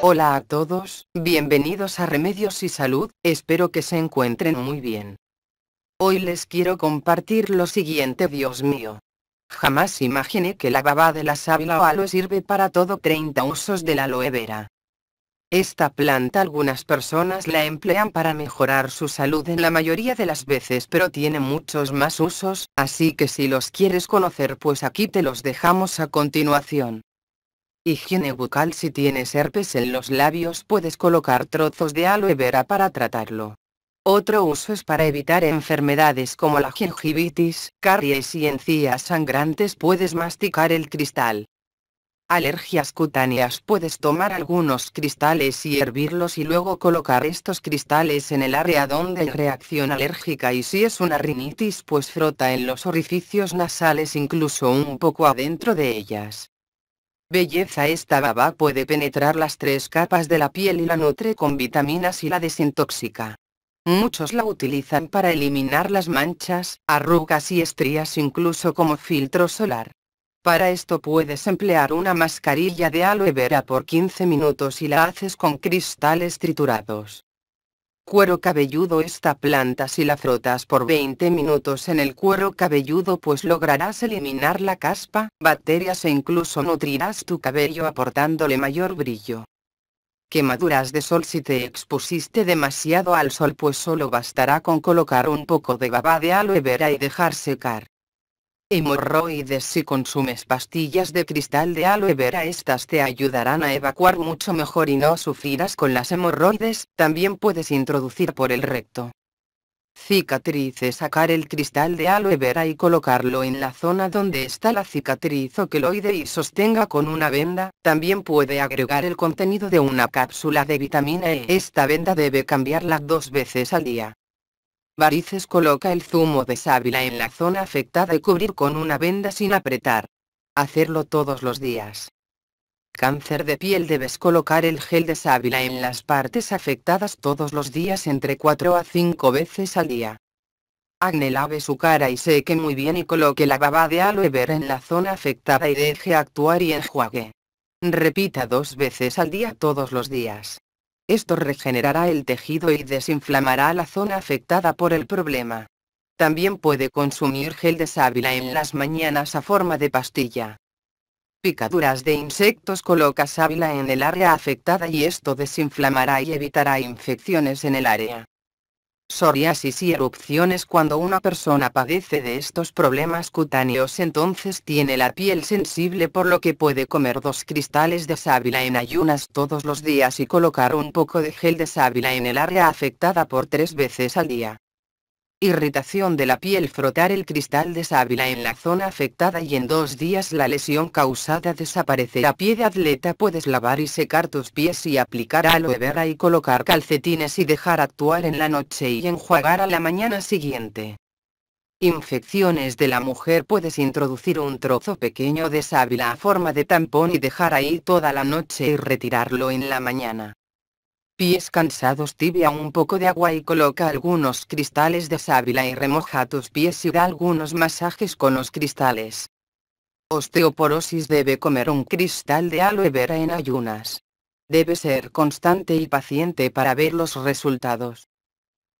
Hola a todos, bienvenidos a Remedios y Salud, espero que se encuentren muy bien. Hoy les quiero compartir lo siguiente Dios mío. Jamás imaginé que la baba de la sábila o aloe sirve para todo 30 usos de la aloe vera. Esta planta algunas personas la emplean para mejorar su salud en la mayoría de las veces pero tiene muchos más usos, así que si los quieres conocer pues aquí te los dejamos a continuación. Higiene bucal Si tienes herpes en los labios puedes colocar trozos de aloe vera para tratarlo. Otro uso es para evitar enfermedades como la gingivitis, caries y encías sangrantes puedes masticar el cristal. Alergias cutáneas puedes tomar algunos cristales y hervirlos y luego colocar estos cristales en el área donde hay reacción alérgica y si es una rinitis pues frota en los orificios nasales incluso un poco adentro de ellas. Belleza Esta baba puede penetrar las tres capas de la piel y la nutre con vitaminas y la desintoxica. Muchos la utilizan para eliminar las manchas, arrugas y estrías incluso como filtro solar. Para esto puedes emplear una mascarilla de aloe vera por 15 minutos y la haces con cristales triturados cuero cabelludo esta planta si la frotas por 20 minutos en el cuero cabelludo pues lograrás eliminar la caspa, bacterias e incluso nutrirás tu cabello aportándole mayor brillo. Quemaduras de sol si te expusiste demasiado al sol pues solo bastará con colocar un poco de baba de aloe vera y dejar secar hemorroides si consumes pastillas de cristal de aloe vera estas te ayudarán a evacuar mucho mejor y no sufrirás con las hemorroides, también puedes introducir por el recto. Cicatrices sacar el cristal de aloe vera y colocarlo en la zona donde está la cicatriz o queloide y sostenga con una venda, también puede agregar el contenido de una cápsula de vitamina E. Esta venda debe cambiarla dos veces al día. Varices coloca el zumo de sábila en la zona afectada y cubrir con una venda sin apretar. Hacerlo todos los días. Cáncer de piel debes colocar el gel de sábila en las partes afectadas todos los días entre 4 a 5 veces al día. Agne lave su cara y seque muy bien y coloque la baba de aloe vera en la zona afectada y deje actuar y enjuague. Repita dos veces al día todos los días. Esto regenerará el tejido y desinflamará la zona afectada por el problema. También puede consumir gel de sábila en las mañanas a forma de pastilla. Picaduras de insectos Coloca sábila en el área afectada y esto desinflamará y evitará infecciones en el área psoriasis y erupciones cuando una persona padece de estos problemas cutáneos entonces tiene la piel sensible por lo que puede comer dos cristales de sábila en ayunas todos los días y colocar un poco de gel de sábila en el área afectada por tres veces al día. Irritación de la piel Frotar el cristal de sábila en la zona afectada y en dos días la lesión causada desaparecerá. Pie de atleta puedes lavar y secar tus pies y aplicar aloe vera y colocar calcetines y dejar actuar en la noche y enjuagar a la mañana siguiente. Infecciones de la mujer Puedes introducir un trozo pequeño de sábila a forma de tampón y dejar ahí toda la noche y retirarlo en la mañana pies cansados tibia un poco de agua y coloca algunos cristales de sábila y remoja tus pies y da algunos masajes con los cristales. Osteoporosis debe comer un cristal de aloe vera en ayunas. Debe ser constante y paciente para ver los resultados.